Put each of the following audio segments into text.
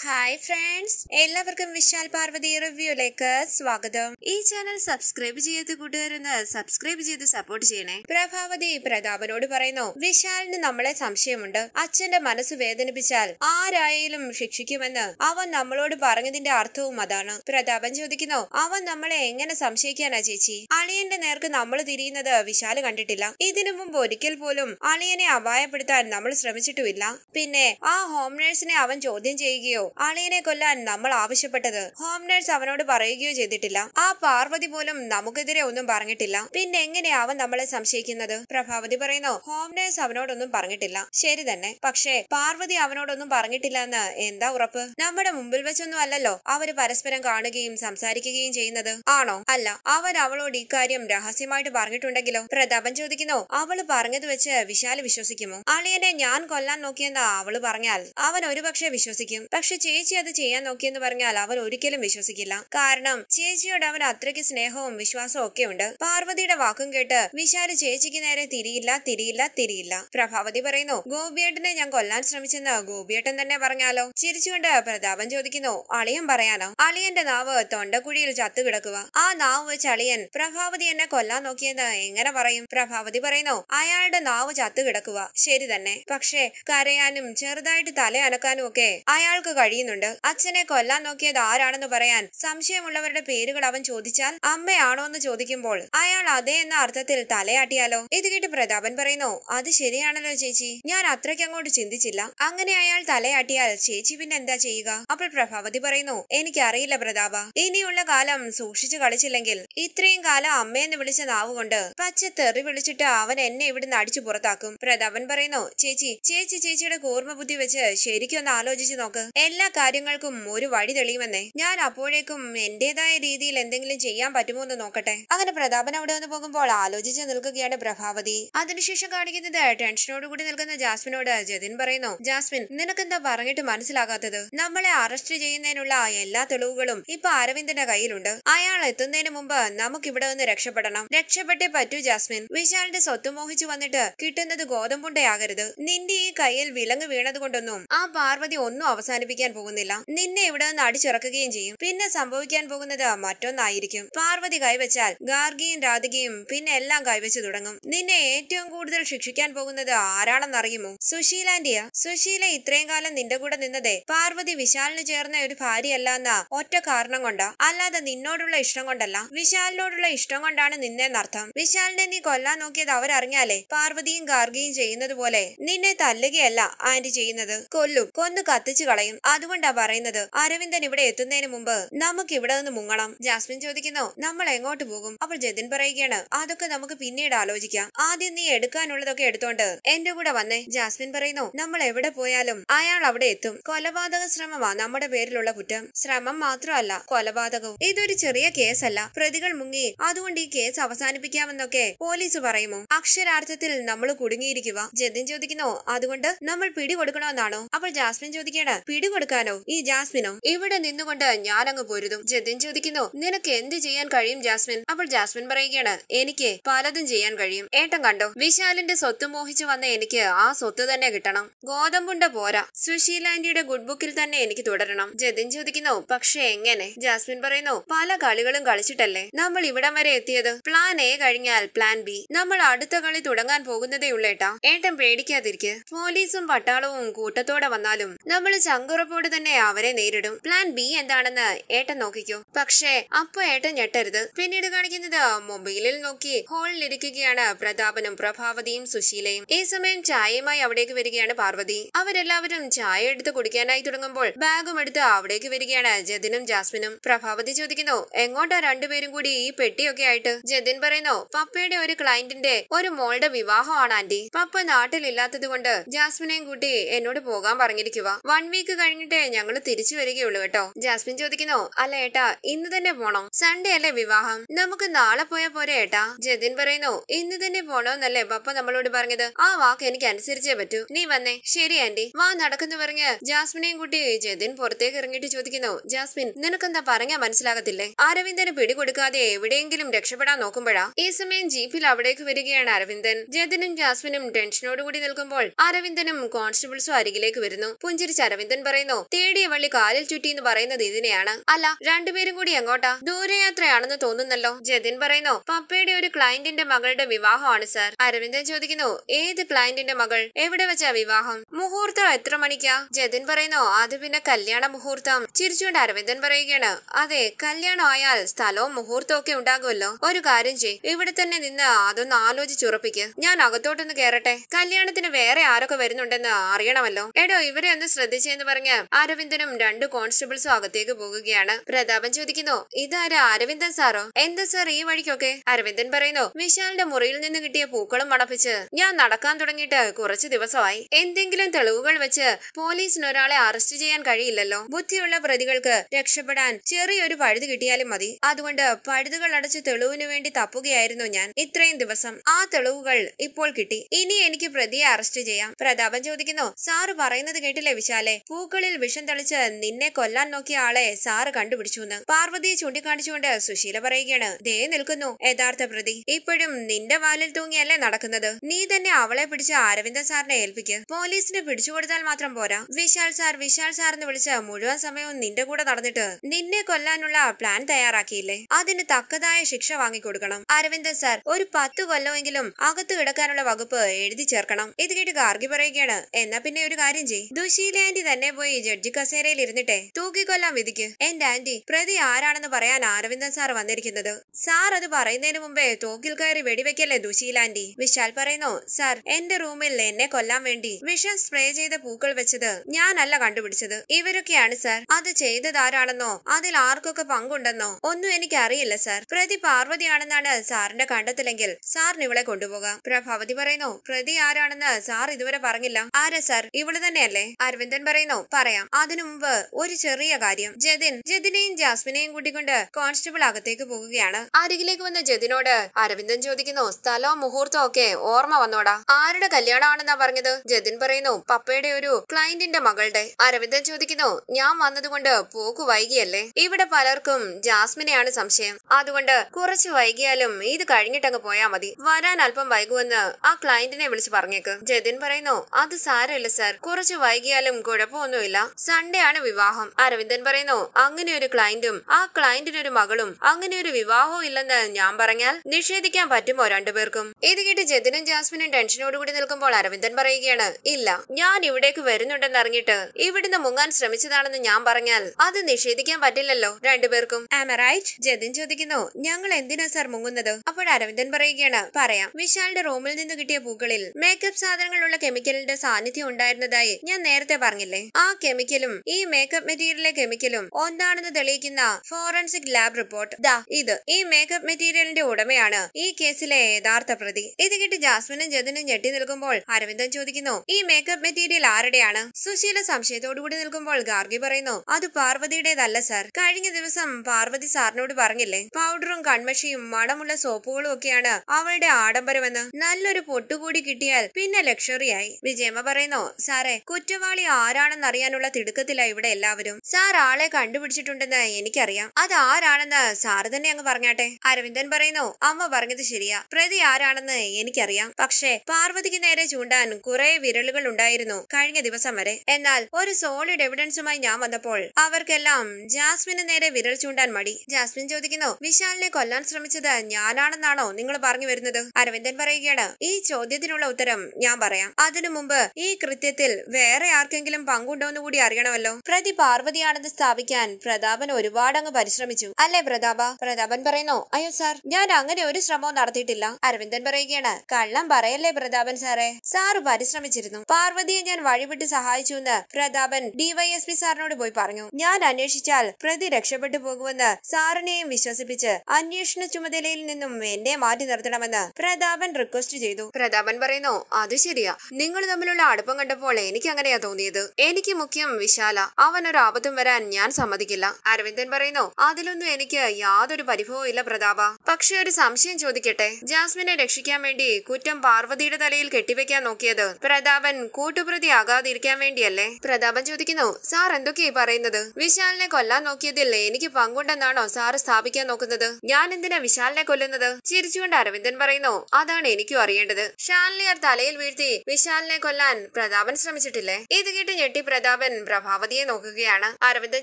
hi friends എല്ലാവർക്കും വിശാൽ പാർവതി റിവ്യൂയിലേക്ക് സ്വാഗതം ഈ ചാനൽ സബ്സ്ക്രൈബ് ചെയ്ത് കൂട്ടുകാരെന്ന് സബ്സ്ക്രൈബ് ചെയ്ത് സപ്പോർട്ട് ചെയ്യണേ പ്രഭാവതി പ്രതാപനോട് പറയുന്നു വിശാലിന് നമ്മളെ സംശയമുണ്ട് അച്ഛന്റെ മനസ്സ് വേദനിപ്പിച്ചാൽ ആരായാലും ശിക്ഷിക്കുമെന്ന് അവൻ നമ്മളോട് പറഞ്ഞതിന്റെ അർത്ഥവും അതാണ് പ്രതാപൻ ചോദിക്കുന്നു അവൻ നമ്മളെ എങ്ങനെ സംശയിക്കാനാ ചേച്ചി അളിയന്റെ നേർക്ക് നമ്മൾ തിരിയുന്നത് വിശാൽ കണ്ടിട്ടില്ല ഇതിനു മുമ്പ് ഒരിക്കൽ പോലും അളിയനെ അപായപ്പെടുത്താൻ നമ്മൾ ശ്രമിച്ചിട്ടുമില്ല പിന്നെ ആ ഹോം നേഴ്സിനെ അവൻ ചോദ്യം ചെയ്യുകയോ അളിയനെ കൊല്ലാൻ നമ്മൾ ആവശ്യപ്പെട്ടത് ഹോം അവനോട് പറയുകയോ ചെയ്തിട്ടില്ല ആ പാർവതി പോലും നമുക്കെതിരെ ഒന്നും പറഞ്ഞിട്ടില്ല പിന്നെ എങ്ങനെയാവൻ നമ്മളെ സംശയിക്കുന്നത് പ്രഭാവതി പറയുന്നു ഹോം നഴ്സ് അവനോടൊന്നും പറഞ്ഞിട്ടില്ല ശരി തന്നെ പക്ഷേ പാർവതി അവനോടൊന്നും പറഞ്ഞിട്ടില്ല എന്ന് എന്താ ഉറപ്പ് നമ്മുടെ മുമ്പിൽ വെച്ചൊന്നും അല്ലല്ലോ അവര് പരസ്പരം കാണുകയും സംസാരിക്കുകയും ചെയ്യുന്നത് ആണോ അല്ല അവൻ അവളോട് ഇക്കാര്യം രഹസ്യമായിട്ട് പറഞ്ഞിട്ടുണ്ടെങ്കിലോ പ്രതാപൻ ചോദിക്കുന്നു അവള് പറഞ്ഞത് വെച്ച് വിശാൽ വിശ്വസിക്കുമോ അളിയനെ ഞാൻ കൊല്ലാൻ നോക്കിയെന്ന് അവള് പറഞ്ഞാൽ അവൻ ഒരുപക്ഷെ വിശ്വസിക്കും പക്ഷെ പക്ഷെ ചേച്ചി അത് ചെയ്യാൻ നോക്കിയെന്ന് പറഞ്ഞാൽ അവൻ ഒരിക്കലും വിശ്വസിക്കില്ല കാരണം ചേച്ചിയോട് അവൻ അത്രയ്ക്ക് സ്നേഹവും വിശ്വാസവും ഒക്കെ ഉണ്ട് പാർവതിയുടെ വാക്കും കേട്ട് വിശാല് ചേച്ചിക്ക് നേരെ തിരിയില്ല തിരിയില്ല തിരിയില്ല പ്രഭാവതി പറയുന്നു ഗോപിയേട്ടനെ ഞാൻ കൊല്ലാൻ ശ്രമിച്ചെന്ന് ഗോപിയേട്ടൻ തന്നെ പറഞ്ഞാലോ ചിരിച്ചുകൊണ്ട് പ്രതാപൻ ചോദിക്കുന്നു അളിയൻ പറയാനോ അളിയന്റെ നാവ് തൊണ്ടക്കുഴിയിൽ ചത്തുകിടക്കുക ആ നാവ് വെച്ച് അളിയൻ പ്രഭാവതി എന്നെ കൊല്ലാൻ നോക്കിയെന്ന് എങ്ങനെ പറയും പ്രഭാവതി പറയുന്നു അയാളുടെ നാവ് ചത്തുകിടക്കുക ശരി തന്നെ പക്ഷേ കരയാനും ചെറുതായിട്ട് തലയനക്കാനും ഒക്കെ അയാൾക്ക് കഴിയുന്നുണ്ട് അച്ഛനെ കൊല്ലാൻ നോക്കിയത് ആരാണെന്ന് പറയാൻ സംശയമുള്ളവരുടെ പേരുകൾ അവൻ ചോദിച്ചാൽ അമ്മയാണോ എന്ന് ചോദിക്കുമ്പോൾ അയാൾ അതേ എന്ന അർത്ഥത്തിൽ തലയാട്ടിയാലോ ഇത് കേട്ട് പ്രതാപൻ പറയുന്നു അത് ശരിയാണല്ലോ ചേച്ചി ഞാൻ അത്രയ്ക്ക് അങ്ങോട്ട് ചിന്തിച്ചില്ല അങ്ങനെ അയാൾ തലയാട്ടിയാൽ ചേച്ചി പിന്നെ എന്താ ചെയ്യുക അപ്പോൾ പ്രഭാവതി പറയുന്നു എനിക്കറിയില്ല പ്രതാപ ഇനിയുള്ള കാലം സൂക്ഷിച്ചു കളിച്ചില്ലെങ്കിൽ ഇത്രയും കാലം അമ്മയെന്ന് വിളിച്ച നാവുകൊണ്ട് പച്ച തെറി വിളിച്ചിട്ട് അവൻ എന്നെ ഇവിടുന്ന് അടിച്ചു പുറത്താക്കും പ്രതാപൻ പറയുന്നു ചേച്ചി ചേച്ചി ചേച്ചിയുടെ കൂർമ്മ ബുദ്ധി വെച്ച് ശരിക്കൊന്ന് ആലോചിച്ച് നോക്ക് എല്ലാം എല്ലാ കാര്യങ്ങൾക്കും ഒരു വഴി തെളിയുമെന്നേ ഞാൻ അപ്പോഴേക്കും എന്റേതായ രീതിയിൽ എന്തെങ്കിലും ചെയ്യാൻ പറ്റുമോ എന്ന് നോക്കട്ടെ അങ്ങനെ പ്രതാപൻ അവിടെ വന്ന് പോകുമ്പോൾ ആലോചിച്ച് നിൽക്കുകയാണ് പ്രഭാവതി അതിനുശേഷം കാണിക്കുന്നത് ടെൻഷനോട് കൂടി നിൽക്കുന്ന ജാസ്മിനോട് ജതിൻ പറയുന്നു ജാസ്മിൻ നിനക്കെന്താ പറഞ്ഞിട്ട് മനസ്സിലാകാത്തത് നമ്മളെ അറസ്റ്റ് ചെയ്യുന്നതിനുള്ള എല്ലാ തെളിവുകളും ഇപ്പൊ അരവിന്ദന്റെ കയ്യിലുണ്ട് അയാൾ എത്തുന്നതിന് മുമ്പ് നമുക്ക് ഇവിടെ നിന്ന് രക്ഷപ്പെടണം രക്ഷപ്പെട്ടേ പറ്റൂ ജാസ്മിൻ വിശാലിന്റെ സ്വത്ത് മോഹിച്ചു വന്നിട്ട് കിട്ടുന്നത് ഗോതമ്പുണ്ടയാകരുത് നിന്റെ ഈ കയ്യിൽ വിലങ്ങ് വീണത് കൊണ്ടൊന്നും ആ പാർവതി ഒന്നും അവസാനിപ്പിക്കാൻ സംഭവിക്കാൻ പോകുന്നില്ല നിന്നെ ഇവിടെ നിന്ന് അടിച്ചിറക്കുകയും ചെയ്യും പിന്നെ സംഭവിക്കാൻ പോകുന്നത് മറ്റൊന്നായിരിക്കും പാർവതി കൈവച്ചാൽ ഗാർഗിയും രാധികയും പിന്നെ എല്ലാം കൈവച്ചു തുടങ്ങും നിന്നെ ഏറ്റവും കൂടുതൽ ശിക്ഷിക്കാൻ പോകുന്നത് ആരാണെന്നറിയുമോ സുശീലാന്റിയ സുശീല ഇത്രയും കാലം നിന്റെ കൂടെ നിന്നത് പാർവതി വിശാലിന് ചേർന്ന ഒരു ഭാര്യയല്ല എന്ന ഒറ്റ കാരണം കൊണ്ടാ അല്ലാതെ നിന്നോടുള്ള ഇഷ്ടം കൊണ്ടല്ല വിശാലിനോടുള്ള ഇഷ്ടം കൊണ്ടാണ് എന്നർത്ഥം വിശാലിനെ നീ കൊല്ലാൻ നോക്കിയത് അവരറിഞ്ഞാലേ പാർവതിയും ഗാർഗിയും ചെയ്യുന്നത് പോലെ നിന്നെ തല്ലുകയല്ല ആന്റി ചെയ്യുന്നത് കൊല്ലും കൊന്നു കത്തിച്ചു കളയും അതുകൊണ്ടാ പറയുന്നത് അരവിന്ദൻ ഇവിടെ എത്തുന്നതിന് മുമ്പ് നമുക്ക് ഇവിടെ നിന്ന് മുങ്ങണം ജാസ്മിൻ ചോദിക്കുന്നു നമ്മൾ എങ്ങോട്ട് പോകും അപ്പോൾ ജതിൻ പറയുകയാണ് അതൊക്കെ നമുക്ക് പിന്നീട് ആലോചിക്കാം ആദ്യം നീ എടുക്കാനുള്ളതൊക്കെ എടുത്തോണ്ട് എന്റെ കൂടെ വന്നേ ജാസ്മിൻ പറയുന്നു നമ്മൾ എവിടെ പോയാലും അയാൾ അവിടെ എത്തും കൊലപാതക ശ്രമമാ നമ്മുടെ പേരിലുള്ള കുറ്റം ശ്രമം മാത്രമല്ല കൊലപാതകവും ഇതൊരു ചെറിയ കേസല്ല പ്രതികൾ മുങ്ങി അതുകൊണ്ട് ഈ കേസ് അവസാനിപ്പിക്കാമെന്നൊക്കെ പോലീസ് പറയുമോ അക്ഷരാർത്ഥത്തിൽ നമ്മൾ കുടുങ്ങിയിരിക്കുക ജതിൻ ചോദിക്കുന്നു അതുകൊണ്ട് നമ്മൾ പിടികൊടുക്കണമെന്നാണോ അപ്പോൾ ജാസ്മിൻ ചോദിക്കുകയാണ് പിടി കൊടുക്കാനോ ഈ ജാസ്മിനോ ഇവിടെ നിന്നുകൊണ്ട് ഞാനങ്ങ് പൊരുതും ജതിൻ ചോദിക്കുന്നു നിനക്ക് എന്ത് ചെയ്യാൻ കഴിയും ജാസ്മിൻ അപ്പോൾ ജാസ്മിൻ പറയുകയാണ് എനിക്ക് പലതും ചെയ്യാൻ കഴിയും ഏട്ടൻ കണ്ടോ വിശാലിന്റെ സ്വത്ത് മോഹിച്ചു വന്ന എനിക്ക് ആ സ്വത്ത് തന്നെ കിട്ടണം ഗോതമ്പുണ്ട പോരാ സുശീല ആന്റിയുടെ ഗുഡ് ബുക്കിൽ തന്നെ എനിക്ക് തുടരണം ജതിൻ ചോദിക്കുന്നു പക്ഷെ എങ്ങനെ ജാസ്മിൻ പറയുന്നു പല കളികളും കളിച്ചിട്ടല്ലേ നമ്മൾ ഇവിടം വരെ എത്തിയത് പ്ലാൻ എ കഴിഞ്ഞാൽ പ്ലാൻ ബി നമ്മൾ അടുത്ത കളി തുടങ്ങാൻ പോകുന്നതേ ഉള്ളേട്ടാ ഏട്ടൻ പേടിക്കാതിരിക്കെ പോലീസും പട്ടാളവും കൂട്ടത്തോടെ വന്നാലും നമ്മൾ ചങ്കുറ ഉറപ്പോടെ തന്നെ അവരെ നേരിടും പ്ലാൻ ബി എന്താണെന്ന് ഏട്ടൻ നോക്കിക്കോ പക്ഷേ അപ്പൊ ഏട്ടൻ ഞെട്ടരുത് പിന്നീട് കാണിക്കുന്നത് മൊബൈലിൽ നോക്കി ഹോളിൽ ഇരിക്കുകയാണ് പ്രതാപനും പ്രഭാവതിയും സുശീലയും ഈ സമയം ചായയുമായി അവിടേക്ക് വരികയാണ് പാർവതി അവരെല്ലാവരും ചായ എടുത്ത് കുടിക്കാനായി തുടങ്ങുമ്പോൾ ബാഗും എടുത്ത് അവിടേക്ക് വരികയാണ് ജതിനും ജാസ്മിനും പ്രഭാവതി ചോദിക്കുന്നു എങ്ങോട്ടാ രണ്ടുപേരും കൂടി ഈ പെട്ടിയൊക്കെ ആയിട്ട് ജതിൻ പറയുന്നു പപ്പയുടെ ഒരു ക്ലയന്റിന്റെ ഒരു മോളുടെ വിവാഹമാണ് ആന്റി പപ്പ നാട്ടിലില്ലാത്തത് കൊണ്ട് ജാസ്മിനെയും കൂട്ടി എന്നോട് പോകാൻ പറഞ്ഞിരിക്കുക വൺ വീക്ക് കഴിഞ്ഞ കഴിഞ്ഞിട്ടേ ഞങ്ങൾ തിരിച്ചു വരികയുള്ളൂ കേട്ടോ ജാസ്മിൻ ചോദിക്കുന്നു അല്ല ഏട്ടാ ഇന്ന് തന്നെ പോണോ സൺഡേ അല്ലേ വിവാഹം നമുക്ക് നാളെ പോയാ പോരെ ഏട്ടാ ജതിൻ പറയുന്നു ഇന്ന് തന്നെ പോണോന്നല്ലേ പപ്പ നമ്മളോട് പറഞ്ഞത് ആ വാക്ക് എനിക്ക് അനുസരിച്ചേ പറ്റൂ നീ വന്നേ ശരി ആന്റി വാ നടക്കുന്ന പറഞ്ഞ് ജാസ്മിനെയും കൂട്ടി ജതിൻ പുറത്തേക്ക് ഇറങ്ങിയിട്ട് ചോദിക്കുന്നു ജാസ്മിൻ നിനക്കെന്താ പറഞ്ഞാ മനസ്സിലാകത്തില്ലേ അരവിന്ദന് പിടികൊടുക്കാതെ എവിടെയെങ്കിലും രക്ഷപ്പെടാൻ നോക്കുമ്പോഴാ ഈ സമയം ജീപ്പിൽ അവിടേക്ക് വരികയാണ് അരവിന്ദൻ ജതിനും ജാസ്മിനും ടെൻഷനോടുകൂടി നിൽക്കുമ്പോൾ അരവിന്ദനും കോൺസ്റ്റബിൾസും അരികിലേക്ക് വരുന്നു പുഞ്ചിരിച്ച് അരവിന്ദൻ പറയുന്നു പറയുന്നു തേടിയ വള്ളി കാലിൽ ചുറ്റി എന്ന് പറയുന്നത് ഇതിനെയാണ് അല്ല രണ്ടുപേരും കൂടി എങ്ങോട്ടാ ദൂരയാത്രയാണെന്ന് തോന്നുന്നല്ലോ ജതിൻ പറയുന്നു പപ്പയുടെ ഒരു ക്ലയന്റിന്റെ മകളുടെ വിവാഹമാണ് സർ അരവിന്ദൻ ചോദിക്കുന്നു ഏത് ക്ലയന്റിന്റെ മകൾ എവിടെ വെച്ചാ വിവാഹം മുഹൂർത്തം എത്ര മണിക്കാ ജതിൻ പറയുന്നു അത് പിന്നെ കല്യാണ മുഹൂർത്തം ചിരിച്ചുകൊണ്ട് അരവിന്ദൻ പറയുകയാണ് അതെ കല്യാണം ആയാൽ സ്ഥലവും മുഹൂർത്തവും ഒക്കെ ഉണ്ടാകുമല്ലോ ഒരു കാര്യം ചെയ് ഇവിടെ തന്നെ നിന്ന് അതൊന്ന് ആലോചിച്ചുറപ്പിക്ക് ഞാൻ അകത്തോട്ടൊന്ന് കയറട്ടെ കല്യാണത്തിന് വേറെ ആരൊക്കെ വരുന്നുണ്ടെന്ന് അറിയണമല്ലോ എടോ ഇവരെ ഒന്ന് ശ്രദ്ധിച്ചെന്ന് പറഞ്ഞ് അരവിന്ദനും രണ്ട് കോൺസ്റ്റബിൾസും അകത്തേക്ക് പോകുകയാണ് പ്രതാപൻ ചോദിക്കുന്നു ഇതാരാ അരവിന്ദൻ സാറോ എന്താ സാർ ഈ വഴിക്കൊക്കെ അരവിന്ദൻ പറയുന്നു വിശാലിന്റെ മുറിയിൽ നിന്ന് കിട്ടിയ പൂക്കളും മണപ്പിച്ച് ഞാൻ നടക്കാൻ തുടങ്ങിയിട്ട് കുറച്ചു ദിവസമായി എന്തെങ്കിലും തെളിവുകൾ വെച്ച് പോലീസിന് ഒരാളെ അറസ്റ്റ് ചെയ്യാൻ കഴിയില്ലല്ലോ ബുദ്ധിയുള്ള പ്രതികൾക്ക് രക്ഷപ്പെടാൻ ചെറിയൊരു പഴുത് കിട്ടിയാലും മതി അതുകൊണ്ട് പഴുതുകൾ അടച്ച് തെളിവിനു വേണ്ടി തപ്പുകയായിരുന്നു ഞാൻ ഇത്രയും ദിവസം ആ തെളിവുകൾ ഇപ്പോൾ കിട്ടി ഇനി എനിക്ക് പ്രതിയെ അറസ്റ്റ് ചെയ്യാം പ്രതാപൻ ചോദിക്കുന്നു സാറ് പറയുന്നത് കേട്ടില്ലേ വിശാലെ പൂക്കളിൽ കണ്ണുകളിൽ വിഷം തളിച്ച് നിന്നെ കൊല്ലാൻ നോക്കിയ ആളെ സാറ് കണ്ടുപിടിച്ചു എന്ന് പാർവതിയെ ചൂണ്ടിക്കാണിച്ചുകൊണ്ട് സുശീല പറയുകയാണ് ദേ നിൽക്കുന്നു യഥാർത്ഥ പ്രതി ഇപ്പോഴും നിന്റെ വാലിൽ തൂങ്ങിയല്ലേ നടക്കുന്നത് നീ തന്നെ അവളെ പിടിച്ച് അരവിന്ദൻ സാറിനെ ഏൽപ്പിക്ക് പോലീസിന് പിടിച്ചുകൊടുത്താൽ മാത്രം പോരാ വിശാൽ സാർ വിശാൽ സാർ എന്ന് വിളിച്ച് മുഴുവൻ സമയവും നിന്റെ കൂടെ നടന്നിട്ട് നിന്നെ കൊല്ലാനുള്ള പ്ലാൻ തയ്യാറാക്കിയില്ലേ അതിന് തക്കതായ ശിക്ഷ വാങ്ങിക്കൊടുക്കണം അരവിന്ദൻ സാർ ഒരു പത്ത് കൊല്ലമെങ്കിലും അകത്തു കിടക്കാനുള്ള വകുപ്പ് എഴുതി ചേർക്കണം ഇത് കേട്ട് ഗാർഗി പറയുകയാണ് എന്നാ പിന്നെ ഒരു കാര്യം ചെയ് ദുശീല തന്നെ പോയി ഈ ജഡ്ജി കസേരയിൽ ഇരുന്നിട്ടെ തൂക്കിക്കൊല്ലാൻ വിധിക്ക് എന്റെ ആന്റി പ്രതി ആരാണെന്ന് പറയാൻ അരവിന്ദൻ സാർ വന്നിരിക്കുന്നത് സാർ അത് പറയുന്നതിന് മുമ്പേ തൂക്കിൽ കയറി വെടിവെക്കല്ലേ ദുശീലാന്റി വിശാൽ പറയുന്നു സാർ എന്റെ റൂമിൽ എന്നെ കൊല്ലാൻ വേണ്ടി വിഷം സ്പ്രേ ചെയ്ത പൂക്കൾ വെച്ചത് ഞാനല്ല കണ്ടുപിടിച്ചത് ഇവരൊക്കെയാണ് സാർ അത് ചെയ്തതാരാണെന്നോ അതിൽ ആർക്കൊക്കെ പങ്കുണ്ടെന്നോ ഒന്നും എനിക്ക് അറിയില്ല സാർ പ്രതി പാർവതിയാണെന്നാണ് സാറിന്റെ കണ്ടെത്തലെങ്കിൽ സാറിന് ഇവളെ കൊണ്ടുപോകാം പ്രഭാവതി പറയുന്നു പ്രതി ആരാണെന്ന് സാർ ഇതുവരെ പറഞ്ഞില്ല ആരാ സാർ ഇവള് തന്നെയല്ലേ അരവിന്ദൻ പറയുന്നു പറയാം അതിനു മുമ്പ് ഒരു ചെറിയ കാര്യം ജതിൻ ജതിനെയും ജാസ്മിനെയും കൂട്ടിക്കൊണ്ട് കോൺസ്റ്റബിൾ അകത്തേക്ക് പോകുകയാണ് അരികിലേക്ക് വന്ന ജതിനോട് അരവിന്ദൻ ചോദിക്കുന്നു സ്ഥലോ മുഹൂർത്തവും ഒക്കെ ഓർമ്മ വന്നോടാ ആരുടെ കല്യാണമാണെന്നാ പറഞ്ഞത് ജതിൻ പറയുന്നു പപ്പയുടെ ഒരു ക്ലയന്റിന്റെ മകളുടെ അരവിന്ദൻ ചോദിക്കുന്നു ഞാൻ വന്നതുകൊണ്ട് പോക്ക് വൈകിയല്ലേ ഇവിടെ പലർക്കും ജാസ്മിനെയാണ് സംശയം അതുകൊണ്ട് കുറച്ച് വൈകിയാലും ഇത് കഴിഞ്ഞിട്ടങ്ങ് പോയാ മതി വരാൻ അല്പം വൈകുമെന്ന് ആ ക്ലയന്റിനെ വിളിച്ച് പറഞ്ഞേക്ക് ജതിൻ പറയുന്നു അത് സാരമില്ല സാർ കുറച്ച് വൈകിയാലും കുഴപ്പമൊന്നും കുഴപ്പമില്ല സൺഡേ ആണ് വിവാഹം അരവിന്ദൻ പറയുന്നു അങ്ങനെ ഒരു ക്ലയന്റും ആ ക്ലയന്റിനൊരു മകളും അങ്ങനെ ഒരു വിവാഹവും ഇല്ലെന്ന് ഞാൻ പറഞ്ഞാൽ നിഷേധിക്കാൻ പറ്റുമോ രണ്ടുപേർക്കും ഇത് കേട്ട് ജതിനും ജാസ്മിനും ടെൻഷനോടുകൂടി നിൽക്കുമ്പോൾ അരവിന്ദൻ പറയുകയാണ് ഇല്ല ഞാൻ ഇവിടേക്ക് വരുന്നുണ്ടെന്ന് അറിഞ്ഞിട്ട് ഇവിടുന്ന് മുങ്ങാൻ ശ്രമിച്ചതാണെന്ന് ഞാൻ പറഞ്ഞാൽ അത് നിഷേധിക്കാൻ പറ്റില്ലല്ലോ രണ്ടുപേർക്കും ആമറായിച്ച് ജതിൻ ചോദിക്കുന്നു ഞങ്ങൾ എന്തിനാ സാർ മുങ്ങുന്നത് അപ്പോൾ അരവിന്ദൻ പറയുകയാണ് പറയാം വിശാലിന്റെ റൂമിൽ നിന്ന് കിട്ടിയ പൂക്കളിൽ മേക്കപ്പ് സാധനങ്ങളുള്ള കെമിക്കലിന്റെ സാന്നിധ്യം ഉണ്ടായിരുന്നതായി ഞാൻ നേരത്തെ പറഞ്ഞില്ലേ ആ കെമിക്കലും ഈ മേക്കപ്പ് മെറ്റീരിയലിലെ കെമിക്കലും ഒന്നാണെന്ന് തെളിയിക്കുന്ന ഫോറൻസിക് ലാബ് റിപ്പോർട്ട് ദാ ഇത് ഈ മേക്കപ്പ് മെറ്റീരിയലിന്റെ ഉടമയാണ് ഈ കേസിലെ യഥാർത്ഥ പ്രതി ഇത് കിട്ടി ജാസ്മിനും ജതിനും ഞെട്ടി നിൽക്കുമ്പോൾ അരവിന്ദൻ ചോദിക്കുന്നു ഈ മേക്കപ്പ് മെറ്റീരിയൽ ആരുടെയാണ് സുശീല സംശയത്തോടുകൂടി നിൽക്കുമ്പോൾ ഗാർഗി പറയുന്നു അത് പാർവതിയുടേതല്ല സർ കഴിഞ്ഞ ദിവസം പാർവതി സാറിനോട് പറഞ്ഞില്ലേ പൗഡറും കൺമഷിയും മണമുള്ള സോപ്പുകളും ഒക്കെയാണ് അവളുടെ ആഡംബരമെന്ന് നല്ലൊരു പൊട്ടുകൂടി കിട്ടിയാൽ പിന്നെ ലക്ഷറിയായി വിജയമ്മ പറയുന്നു സാറേ കുറ്റവാളി ആരാണെന്നറിയാൻ ചെയ്യാനുള്ള തിടുക്കത്തില ഇവിടെ എല്ലാവരും സാർ ആളെ കണ്ടുപിടിച്ചിട്ടുണ്ടെന്ന് എനിക്കറിയാം അത് ആരാണെന്ന് സാറ് തന്നെ അങ്ങ് പറഞ്ഞാട്ടെ അരവിന്ദൻ പറയുന്നു അമ്മ പറഞ്ഞത് ശരിയാ പ്രതി ആരാണെന്ന് എനിക്കറിയാം പക്ഷേ പാർവതിക്ക് നേരെ ചൂണ്ടാൻ കുറെ വിരലുകൾ ഉണ്ടായിരുന്നു കഴിഞ്ഞ ദിവസം വരെ എന്നാൽ ഒരു സോളിഡ് എവിഡൻസുമായി ഞാൻ വന്നപ്പോൾ അവർക്കെല്ലാം ജാസ്മിന് നേരെ വിരൽ ചൂണ്ടാൻ മടി ജാസ്മിൻ ചോദിക്കുന്നു വിശാലിനെ കൊല്ലാൻ ശ്രമിച്ചത് ഞാനാണെന്നാണോ നിങ്ങൾ പറഞ്ഞു വരുന്നത് അരവിന്ദൻ പറയുകയാണ് ഈ ചോദ്യത്തിനുള്ള ഉത്തരം ഞാൻ പറയാം അതിനു മുമ്പ് ഈ കൃത്യത്തിൽ വേറെ ആർക്കെങ്കിലും പങ്കുണ്ടോ കൂടി അറിയണമല്ലോ പ്രതി പാർവതിയാണെന്ന് സ്ഥാപിക്കാൻ പ്രതാപൻ ഒരുപാടങ്ങ് പരിശ്രമിച്ചു അല്ലേ പ്രതാപ പ്രതാപൻ പറയുന്നു അയ്യോ സാർ ഞാൻ അങ്ങനെ ഒരു ശ്രമവും നടത്തിയിട്ടില്ല അരവിന്ദൻ പറയുകയാണ് കള്ളം പറയല്ലേ പ്രതാപൻ സാറേ സാറ് പരിശ്രമിച്ചിരുന്നു പാർവതിയെ ഞാൻ വഴിവിട്ട് സഹായിച്ചു എന്ന് പ്രതാപൻ ഡിവൈഎസ്പി സാറിനോട് പോയി പറഞ്ഞു ഞാൻ അന്വേഷിച്ചാൽ പ്രതി രക്ഷപ്പെട്ടു പോകുമെന്ന് സാറിനെയും വിശ്വസിപ്പിച്ച് അന്വേഷണ ചുമതലയിൽ നിന്നും എന്നെ മാറ്റി നിർത്തണമെന്ന് പ്രതാപൻ റിക്വസ്റ്റ് ചെയ്തു പ്രതാപൻ പറയുന്നു അത് ശരിയാ നിങ്ങൾ തമ്മിലുള്ള അടുപ്പം കണ്ടപ്പോൾ എനിക്ക് അങ്ങനെയാ തോന്നിയത് എനിക്ക് നോക്കിയും വിശാല അവനൊരു അബദ്ധം വരാൻ ഞാൻ സമ്മതിക്കില്ല അരവിന്ദൻ പറയുന്നു അതിലൊന്നും എനിക്ക് യാതൊരു പരിഭവവും ഇല്ല പ്രതാപ പക്ഷെ ഒരു സംശയം ചോദിക്കട്ടെ ജാസ്മിനെ രക്ഷിക്കാൻ വേണ്ടി കുറ്റം പാർവതിയുടെ തലയിൽ കെട്ടിവെക്കാൻ നോക്കിയത് പ്രതാപൻ കൂട്ടുപ്രതി ആകാതിരിക്കാൻ വേണ്ടിയല്ലേ പ്രതാപൻ ചോദിക്കുന്നു സാർ എന്തൊക്കെയായി പറയുന്നത് വിശാലിനെ കൊല്ലാൻ നോക്കിയതിൽ എനിക്ക് പങ്കുണ്ടെന്നാണോ സാറ് സ്ഥാപിക്കാൻ നോക്കുന്നത് ഞാൻ എന്തിനാ വിശാലിനെ കൊല്ലുന്നത് ചിരിച്ചുകൊണ്ട് അരവിന്ദൻ പറയുന്നു അതാണ് എനിക്കും അറിയേണ്ടത് ഷാലിനിയർ തലയിൽ വീഴ്ത്തി വിശാലിനെ കൊല്ലാൻ പ്രതാപൻ ശ്രമിച്ചിട്ടില്ലേ ഇത് കേട്ട് ഞെട്ടി പ്രതാപൻ പ്രതാപൻ പ്രഭാവതിയെ നോക്കുകയാണ് അരവിന്ദൻ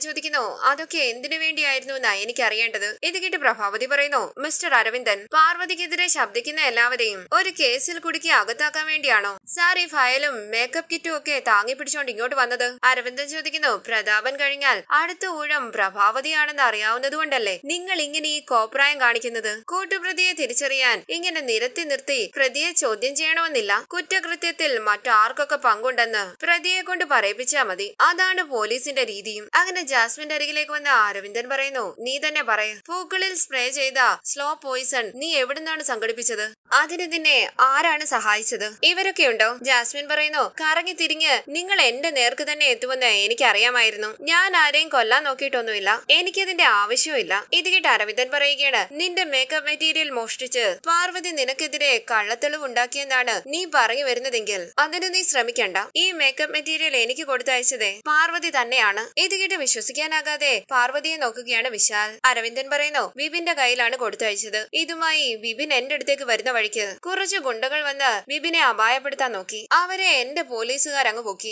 ചോദിക്കുന്നു അതൊക്കെ എന്തിനു വേണ്ടിയായിരുന്നു എന്നാ എനിക്കറിയേണ്ടത് ഇത് കേട്ട് പ്രഭാവതി പറയുന്നു മിസ്റ്റർ അരവിന്ദൻ പാർവതിക്കെതിരെ ശബ്ദിക്കുന്ന എല്ലാവരെയും ഒരു കേസിൽ കുടുക്കി അകത്താക്കാൻ വേണ്ടിയാണോ സാർ ഈ ഫയലും മേക്കപ്പ് കിറ്റും ഒക്കെ താങ്ങി പിടിച്ചോണ്ട് ഇങ്ങോട്ട് വന്നത് അരവിന്ദൻ ചോദിക്കുന്നു പ്രതാപൻ കഴിഞ്ഞാൽ അടുത്ത ഊഴം പ്രഭാവതിയാണെന്ന് അറിയാവുന്നതുകൊണ്ടല്ലേ നിങ്ങൾ ഇങ്ങനെ ഈ കോപ്രായം കാണിക്കുന്നത് കൂട്ടുപ്രതിയെ തിരിച്ചറിയാൻ ഇങ്ങനെ നിരത്തി നിർത്തി പ്രതിയെ ചോദ്യം ചെയ്യണമെന്നില്ല കുറ്റകൃത്യത്തിൽ മറ്റാർക്കൊക്കെ പങ്കുണ്ടെന്ന് പ്രതിയെ കൊണ്ട് പറയിപ്പിച്ചാൽ മതി മതി അതാണ് പോലീസിന്റെ രീതിയും അങ്ങനെ ജാസ്മിന്റെ അരികിലേക്ക് വന്ന അരവിന്ദൻ പറയുന്നു നീ തന്നെ പറയ പൂക്കളിൽ സ്പ്രേ ചെയ്ത സ്ലോ പോയിസൺ നീ എവിടുന്നാണ് സംഘടിപ്പിച്ചത് അതിന് നിന്നെ ആരാണ് സഹായിച്ചത് ഇവരൊക്കെ ഉണ്ടോ ജാസ്മിൻ പറയുന്നു കറങ്ങി തിരിഞ്ഞ് നിങ്ങൾ എന്റെ നേർക്ക് തന്നെ എത്തുമെന്ന് എനിക്കറിയാമായിരുന്നു ഞാൻ ആരെയും കൊല്ലാൻ നോക്കിയിട്ടൊന്നുമില്ല എനിക്കതിന്റെ ആവശ്യമില്ല ഇത് കേട്ട് അരവിന്ദൻ പറയുകയാണ് നിന്റെ മേക്കപ്പ് മെറ്റീരിയൽ മോഷ്ടിച്ച് പാർവതി നിനക്കെതിരെ കള്ളത്തെളിവ് ഉണ്ടാക്കിയെന്നാണ് നീ പറഞ്ഞു വരുന്നതെങ്കിൽ അതിന് നീ ശ്രമിക്കണ്ട ഈ മേക്കപ്പ് മെറ്റീരിയൽ എനിക്ക് കൊടുത്തയച്ചതേ പാർവതി തന്നെയാണ് ഇത് കേട്ട് വിശ്വസിക്കാനാകാതെ പാർവതിയെ നോക്കുകയാണ് വിശാൽ അരവിന്ദൻ പറയുന്നു വിപിന്റെ കയ്യിലാണ് കൊടുത്തയച്ചത് ഇതുമായി വിപിൻ എന്റെ അടുത്തേക്ക് വരുന്ന വഴിക്ക് കുറച്ച് ഗുണ്ടകൾ വന്ന് ബിബിനെ അപായപ്പെടുത്താൻ നോക്കി അവരെ എന്റെ പോലീസുകാർ അങ്ങ് പൊക്കി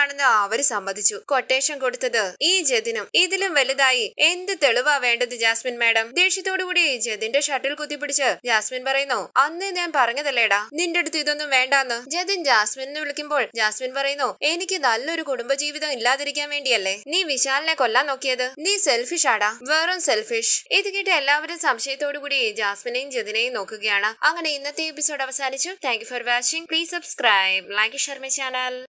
ആണെന്ന് അവര് സമ്മതിച്ചു കൊട്ടേഷൻ കൊടുത്തത് ഈ ജതിനും ഇതിലും വലുതായി എന്ത് തെളിവാ വേണ്ടത് ജാസ്മിൻ മാഡം ദേഷ്യത്തോടുകൂടി ജതിന്റെ ഷട്ടിൽ കുത്തിപ്പിടിച്ച് ജാസ്മിൻ പറയുന്നു അന്ന് ഞാൻ പറഞ്ഞതല്ലേടാ നിന്റെ അടുത്ത് ഇതൊന്നും വേണ്ടാന്ന് ജതിൻ ജാസ്മിൻ എന്ന് വിളിക്കുമ്പോൾ ജാസ്മിൻ പറയുന്നു എനിക്ക് നല്ലൊരു കുടുംബജീവിതം ഇല്ലാതിരിക്കാൻ വേണ്ടിയല്ലേ നീ വിശാലിനെ കൊല്ലാൻ നോക്കിയത് നീ സെൽഫിഷ് ആടാ വെറും സെൽഫിഷ് ഇത് കേട്ട് എല്ലാവരും സംശയത്തോടുകൂടി ജാസ്മിനെയും ജതിനെയും നോക്കുകയാണ് അങ്ങനെ ഇന്നത്തെ എപ്പിസോഡ് അവസാനിച്ചു thank for watching please subscribe like Sharmi channel